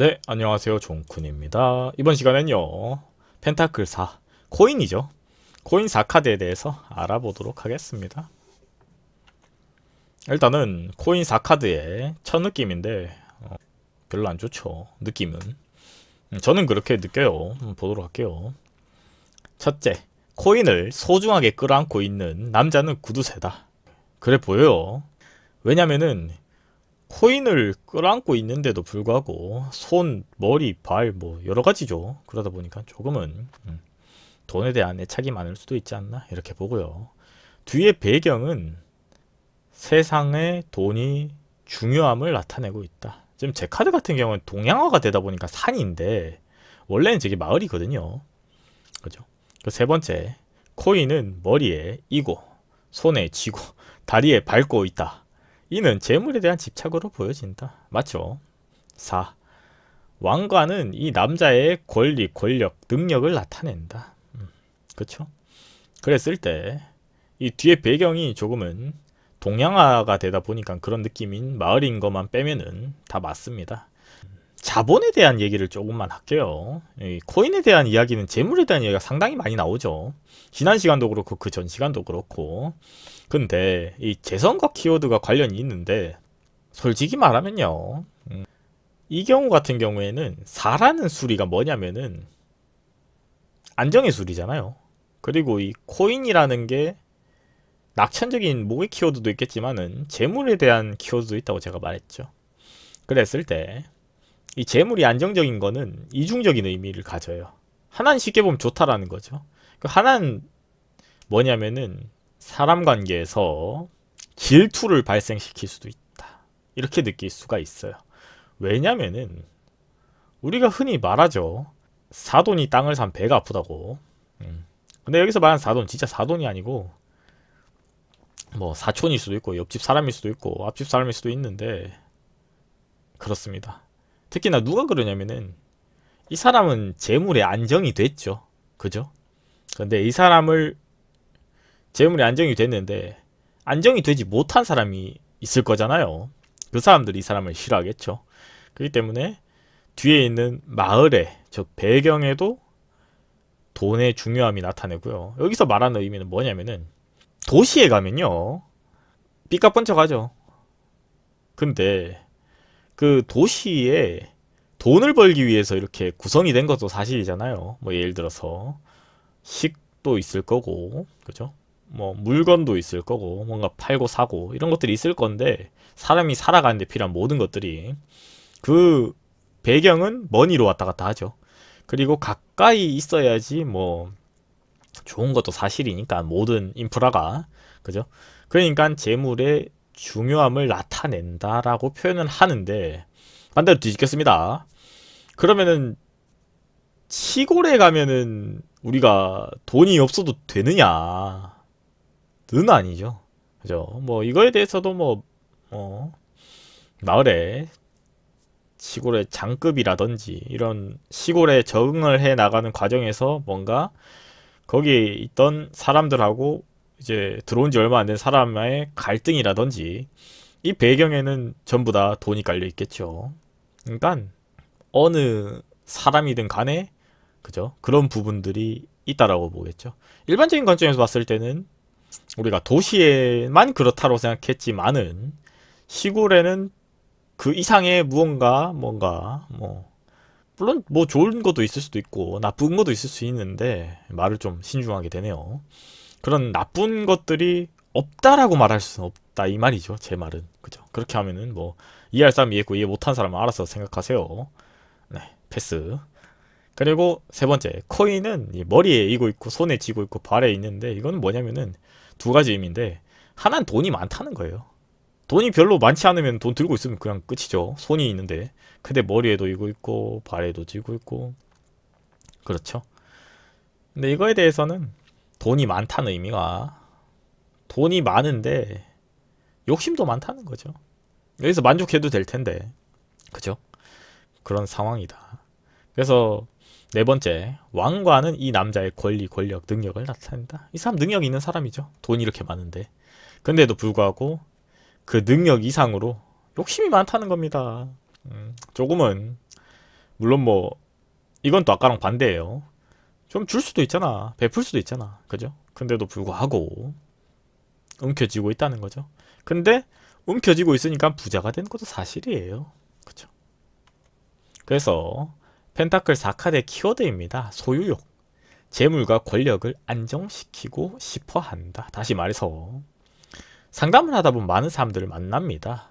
네, 안녕하세요. 종쿤입니다. 이번 시간엔요. 펜타클 4, 코인이죠. 코인 4카드에 대해서 알아보도록 하겠습니다. 일단은 코인 4카드의 첫 느낌인데 어, 별로 안 좋죠. 느낌은. 음, 저는 그렇게 느껴요. 보도록 할게요. 첫째, 코인을 소중하게 끌어안고 있는 남자는 구두쇠다. 그래 보여요. 왜냐면은 코인을 끌어안고 있는데도 불구하고 손, 머리, 발 뭐 여러가지죠 그러다 보니까 조금은 음, 돈에 대한 애착이 많을 수도 있지 않나 이렇게 보고요 뒤에 배경은 세상에 돈이 중요함을 나타내고 있다 지금 제 카드 같은 경우는 동양화가 되다 보니까 산인데 원래는 저게 마을이거든요 그죠 세 번째 코인은 머리에 이고 손에 쥐고 다리에 밟고 있다 이는 재물에 대한 집착으로 보여진다. 맞죠? 4. 왕관은 이 남자의 권리, 권력, 능력을 나타낸다. 음, 그쵸? 그랬을 때 이 뒤에 배경이 조금은 동양화가 되다 보니까 그런 느낌인 마을인 것만 빼면은 다 맞습니다. 자본에 대한 얘기를 조금만 할게요. 코인에 대한 이야기는 재물에 대한 이야기가 상당히 많이 나오죠. 지난 시간도 그렇고 그 전 시간도 그렇고 근데 이 재선과 키워드가 관련이 있는데 솔직히 말하면요. 음, 이 경우 같은 경우에는 4라는 수리가 뭐냐면은 안정의 수리잖아요. 그리고 이 코인이라는 게 낙천적인 목의 키워드도 있겠지만은 재물에 대한 키워드도 있다고 제가 말했죠. 그랬을 때이 재물이 안정적인 거는 이중적인 의미를 가져요. 하나는 쉽게 보면 좋다라는 거죠. 그 하나는 뭐냐면은 사람 관계에서 질투를 발생시킬 수도 있다. 이렇게 느낄 수가 있어요. 왜냐면은 우리가 흔히 말하죠. 사돈이 땅을 산 배가 아프다고. 음. 근데 여기서 말하는 사돈 진짜 사돈이 아니고 뭐 사촌일 수도 있고 옆집 사람일 수도 있고 앞집 사람일 수도 있는데 그렇습니다. 특히나 누가 그러냐면은 이 사람은 재물에 안정이 됐죠. 그죠? 근데 이 사람을 재물에 안정이 됐는데 안정이 되지 못한 사람이 있을 거잖아요. 그 사람들이 이 사람을 싫어하겠죠. 그렇기 때문에 뒤에 있는 마을에즉 배경에도 돈의 중요함이 나타내고요. 여기서 말하는 의미는 뭐냐면은 도시에 가면요. 삐까뻔쩍하죠. 근데 그 도시에 돈을 벌기 위해서 이렇게 구성이 된 것도 사실이잖아요. 뭐 예를 들어서 식도 있을 거고, 그죠? 뭐 물건도 있을 거고, 뭔가 팔고 사고 이런 것들이 있을 건데 사람이 살아가는데 필요한 모든 것들이 그 배경은 먼니로 왔다 갔다 하죠. 그리고 가까이 있어야지 뭐 좋은 것도 사실이니까 모든 인프라가 그죠? 그러니까 재물의 중요함을 나타낸다라고 표현을 하는데 반대로 뒤집겠습니다. 그러면은 시골에 가면은 우리가 돈이 없어도 되느냐? 는 아니죠. 그죠? 뭐 이거에 대해서도 뭐 어, 마을에 시골의 장급이라든지 이런 시골에 적응을 해 나가는 과정에서 뭔가 거기에 있던 사람들하고 이제 들어온 지 얼마 안 된 사람의 갈등이라든지 이 배경에는 전부 다 돈이 깔려 있겠죠. 그러니까 어느 사람이든 간에 그죠? 그런 부분들이 있다라고 보겠죠. 일반적인 관점에서 봤을 때는 우리가 도시에만 그렇다고 생각했지만은 시골에는 그 이상의 무언가 뭔가 뭐 물론 뭐 좋은 것도 있을 수도 있고 나쁜 것도 있을 수 있는데 말을 좀 신중하게 되네요. 그런 나쁜 것들이 없다라고 말할 수는 없다 이 말이죠 제 말은 그죠 그렇게 하면은 뭐 이해할 사람 이해했고 이해 못한 사람은 알아서 생각하세요 네 패스 그리고 세 번째 코인은 머리에 이고 있고 손에 쥐고 있고 발에 있는데 이건 뭐냐면은 두 가지 의미인데 하나는 돈이 많다는 거예요 돈이 별로 많지 않으면 돈 들고 있으면 그냥 끝이죠 손이 있는데 근데 머리에도 이고 있고 발에도 쥐고 있고 그렇죠 근데 이거에 대해서는 돈이 많다는 의미가 돈이 많은데 욕심도 많다는 거죠. 여기서 만족해도 될 텐데. 그죠? 그런 상황이다. 그래서 네 번째, 왕과는이 남자의 권리, 권력, 능력을 나타낸다. 이 사람 능력 이 있는 사람이죠. 돈 이렇게 많은데. 근데도 불구하고 그 능력 이상으로 욕심이 많다는 겁니다. 음, 조금은 물론 뭐 이건 또 아까랑 반대예요. 좀줄 수도 있잖아. 베풀 수도 있잖아. 그죠? 근데도 불구하고 움켜쥐고 있다는 거죠. 근데 움켜쥐고 있으니까 부자가 된 것도 사실이에요. 그죠? 그래서 펜타클 4카드의 키워드입니다. 소유욕. 재물과 권력을 안정시키고 싶어 한다. 다시 말해서 상담을 하다 보면 많은 사람들을 만납니다.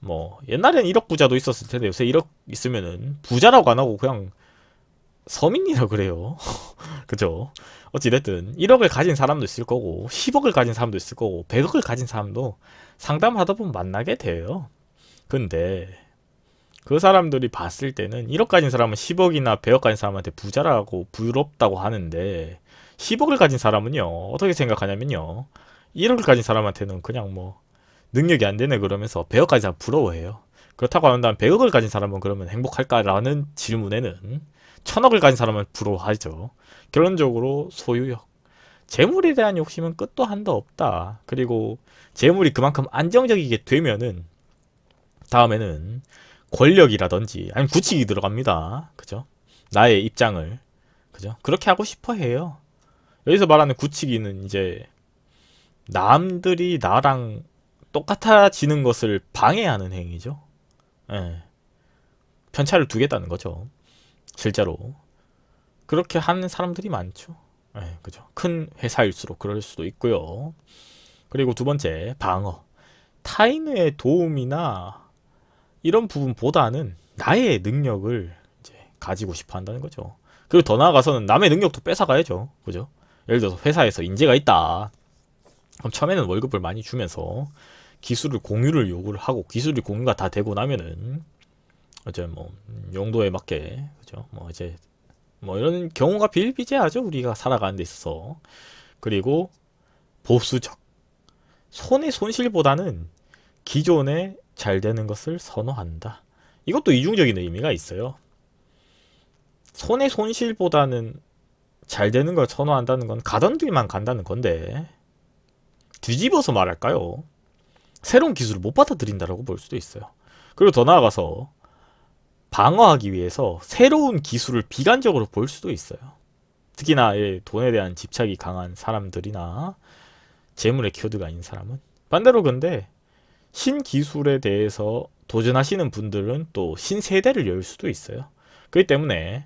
뭐 옛날엔 1억 부자도 있었을 텐데 요새 1억 있으면은 부자라고 안 하고 그냥 서민이라 그래요. 그죠? 어찌됐든 1억을 가진 사람도 있을 거고 10억을 가진 사람도 있을 거고 100억을 가진 사람도 상담하다 보면 만나게 돼요. 근데 그 사람들이 봤을 때는 1억 가진 사람은 10억이나 100억 가진 사람한테 부자라고 부럽다고 하는데 10억을 가진 사람은요 어떻게 생각하냐면요 1억을 가진 사람한테는 그냥 뭐 능력이 안 되네 그러면서 100억 까지 사람 부러워해요. 그렇다고 한다면 100억을 가진 사람은 그러면 행복할까라는 질문에는 천억을 가진 사람은 부러워하죠. 결론적으로 소유욕. 재물에 대한 욕심은 끝도 한도 없다. 그리고 재물이 그만큼 안정적이게 되면은 다음에는 권력이라든지 아니면 구칙이 들어갑니다. 그죠? 나의 입장을 그죠? 그렇게 하고 싶어 해요. 여기서 말하는 구치기는 이제 남들이 나랑 똑같아지는 것을 방해하는 행위죠. 예. 편차를 두겠다는 거죠. 실제로 그렇게 하는 사람들이 많죠. 네, 그죠. 큰 회사일수록 그럴 수도 있고요. 그리고 두 번째 방어. 타인의 도움이나 이런 부분보다는 나의 능력을 이제 가지고 싶어 한다는 거죠. 그리고 더 나아가서는 남의 능력도 뺏어가야죠. 그죠? 예를 들어서 회사에서 인재가 있다. 그럼 처음에는 월급을 많이 주면서 기술을 공유를 요구를 하고 기술이 공유가 다 되고 나면은 어제뭐 음, 용도에 맞게 그죠 뭐 이제 뭐 이런 경우가 비일비재하죠 우리가 살아가는 데 있어서 그리고 보수적 손의 손실보다는 기존에 잘 되는 것을 선호한다 이것도 이중적인 의미가 있어요 손의 손실보다는 잘 되는 걸 선호한다는 건 가던 길만 간다는 건데 뒤집어서 말할까요 새로운 기술을 못 받아들인다라고 볼 수도 있어요 그리고 더 나아가서 방어하기 위해서 새로운 기술을 비관적으로 볼 수도 있어요. 특히나 돈에 대한 집착이 강한 사람들이나 재물의 키워드가 아닌 사람은 반대로 근데 신기술에 대해서 도전하시는 분들은 또 신세대를 열 수도 있어요. 그렇기 때문에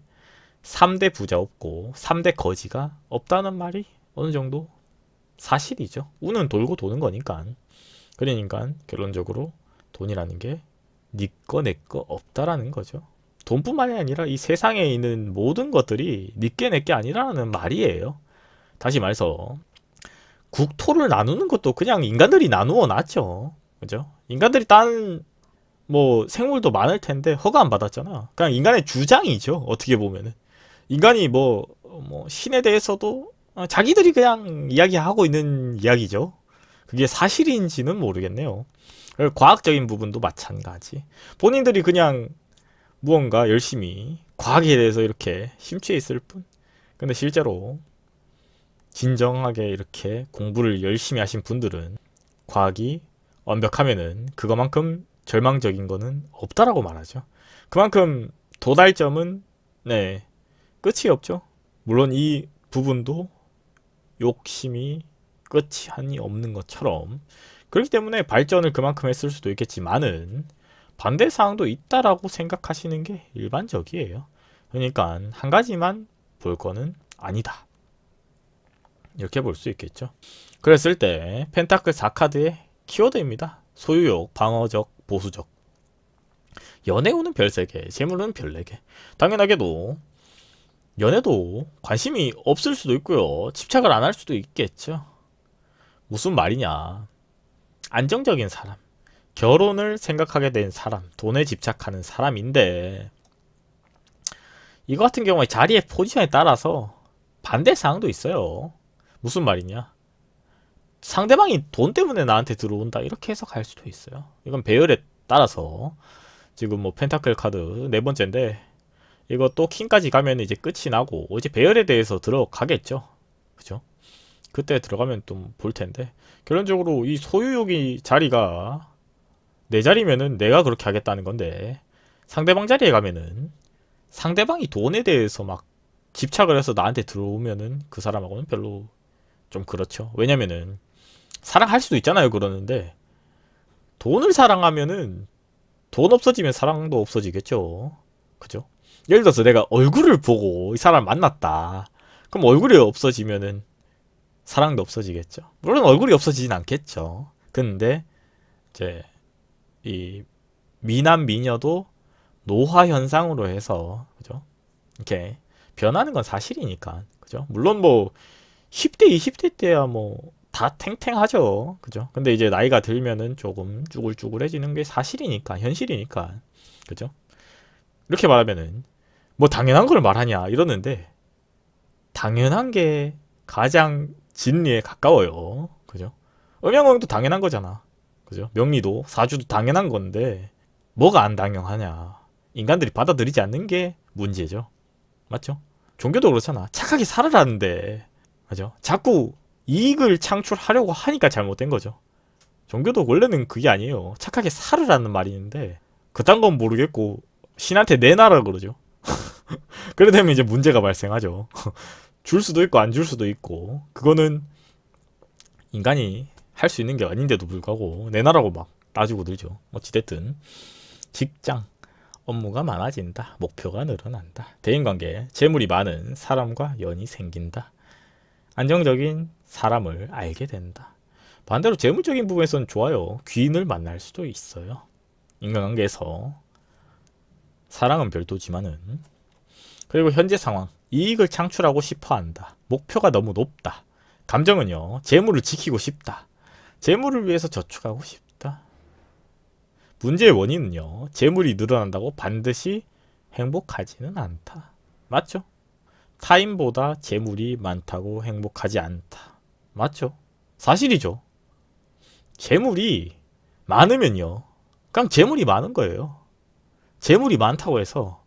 3대 부자 없고 3대 거지가 없다는 말이 어느 정도 사실이죠. 운은 돌고 도는 거니까. 그러니까 결론적으로 돈이라는 게 니꺼 내꺼 없다라는 거죠. 돈뿐만이 아니라 이 세상에 있는 모든 것들이 니께 내께 아니라는 말이에요. 다시 말해서 국토를 나누는 것도 그냥 인간들이 나누어 놨죠. 그죠? 인간들이 딴 뭐 생물도 많을 텐데 허가 안 받았잖아. 그냥 인간의 주장이죠. 어떻게 보면은 인간이 뭐, 뭐 신에 대해서도 어, 자기들이 그냥 이야기하고 있는 이야기죠. 그게 사실인지는 모르겠네요. 과학적인 부분도 마찬가지. 본인들이 그냥 무언가 열심히 과학에 대해서 이렇게 심취해 있을 뿐. 근데 실제로 진정하게 이렇게 공부를 열심히 하신 분들은 과학이 완벽하면은 그거만큼 절망적인 거는 없다라고 말하죠. 그만큼 도달점은 네 끝이 없죠. 물론 이 부분도 욕심이 끝이 한이 없는 것처럼 그렇기 때문에 발전을 그만큼 했을 수도 있겠지만은 반대 사항도 있다라고 생각하시는 게 일반적이에요. 그러니까 한 가지만 볼 거는 아니다. 이렇게 볼 수 있겠죠. 그랬을 때 펜타클 4카드의 키워드입니다. 소유욕, 방어적, 보수적. 연애운은 별 3개, 재물은 별 4개. 당연하게도 연애도 관심이 없을 수도 있고요. 집착을 안 할 수도 있겠죠. 무슨 말이냐. 안정적인 사람, 결혼을 생각하게 된 사람, 돈에 집착하는 사람인데 이거 같은 경우에 자리의 포지션에 따라서 반대 사항도 있어요. 무슨 말이냐. 상대방이 돈 때문에 나한테 들어온다 이렇게 해석할 수도 있어요. 이건 배열에 따라서 지금 뭐 펜타클 카드 네 번째인데 이거 또 킹까지 가면 이제 끝이 나고 이제 배열에 대해서 들어가겠죠. 그죠? 그때 들어가면 좀 볼 텐데 결론적으로 이 소유욕이 자리가 내 자리면은 내가 그렇게 하겠다는 건데 상대방 자리에 가면은 상대방이 돈에 대해서 막 집착을 해서 나한테 들어오면은 그 사람하고는 별로 좀 그렇죠 왜냐면은 사랑할 수도 있잖아요 그러는데 돈을 사랑하면은 돈 없어지면 사랑도 없어지겠죠 그죠 예를 들어서 내가 얼굴을 보고 이 사람 만났다 그럼 얼굴이 없어지면은 사랑도 없어지겠죠. 물론 얼굴이 없어지진 않겠죠. 근데 이제 이 미남 미녀도 노화 현상으로 해서 그죠? 이렇게 변하는 건 사실이니까 그죠? 물론 뭐 10대 20대 때야 뭐 다 탱탱하죠. 그죠? 근데 이제 나이가 들면은 조금 쭈글쭈글해지는 게 사실이니까 현실이니까 그죠? 이렇게 말하면은 뭐 당연한 걸 말하냐 이러는데 당연한 게 가장 진리에 가까워요. 그죠? 음양왕도 당연한 거잖아. 그죠? 명리도 사주도 당연한 건데 뭐가 안 당연하냐. 인간들이 받아들이지 않는 게 문제죠. 맞죠? 종교도 그렇잖아. 착하게 살아라는데. 그죠? 자꾸 이익을 창출하려고 하니까 잘못된 거죠. 종교도 원래는 그게 아니에요. 착하게 살으라는 말이 있는데 그딴 건 모르겠고 신한테 내놔라 그러죠. 그러다 보면 이제 문제가 발생하죠. 줄 수도 있고 안 줄 수도 있고 그거는 인간이 할 수 있는 게 아닌데도 불구하고 내놔라고막 따지고 들죠. 뭐 어찌됐든 직장 업무가 많아진다. 목표가 늘어난다. 대인관계 재물이 많은 사람과 연이 생긴다. 안정적인 사람을 알게 된다. 반대로 재물적인 부분에선 좋아요. 귀인을 만날 수도 있어요. 인간관계에서 사랑은 별도지만은 그리고 현재 상황 이익을 창출하고 싶어 한다. 목표가 너무 높다. 감정은요. 재물을 지키고 싶다. 재물을 위해서 저축하고 싶다. 문제의 원인은요. 재물이 늘어난다고 반드시 행복하지는 않다. 맞죠? 타인보다 재물이 많다고 행복하지 않다. 맞죠? 사실이죠. 재물이 많으면요. 그냥 재물이 많은 거예요. 재물이 많다고 해서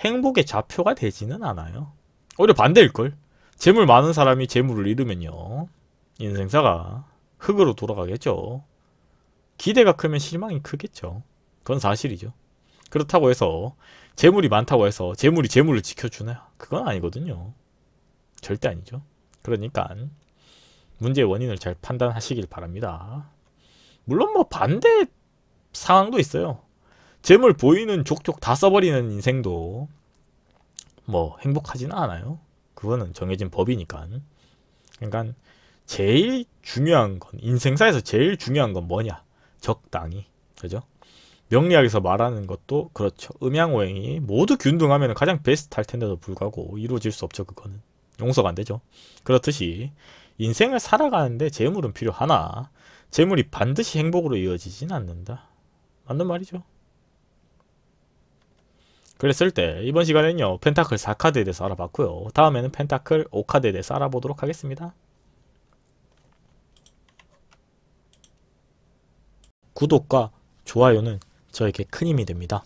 행복의 좌표가 되지는 않아요. 오히려 반대일걸. 재물 많은 사람이 재물을 잃으면요. 인생사가 흙으로 돌아가겠죠. 기대가 크면 실망이 크겠죠. 그건 사실이죠. 그렇다고 해서 재물이 많다고 해서 재물이 재물을 지켜주나 요 그건 아니거든요. 절대 아니죠. 그러니까 문제의 원인을 잘 판단하시길 바랍니다. 물론 뭐 반대 상황도 있어요. 재물 보이는 족족 다 써버리는 인생도 뭐행복하진 않아요. 그거는 정해진 법이니까. 그러니까 제일 중요한 건 인생사에서 제일 중요한 건 뭐냐? 적당히. 그죠? 명리학에서 말하는 것도 그렇죠. 음양오행이 모두 균등하면 가장 베스트할 텐데도 불구하고 이루어질 수 없죠. 그거는 용서가 안 되죠. 그렇듯이 인생을 살아가는데 재물은 필요하나 재물이 반드시 행복으로 이어지진 않는다. 맞는 말이죠. 그랬을 때 이번 시간에는요 펜타클 4카드에 대해서 알아봤고요 다음에는 펜타클 5카드에 대해서 알아보도록 하겠습니다 구독과 좋아요는 저에게 큰 힘이 됩니다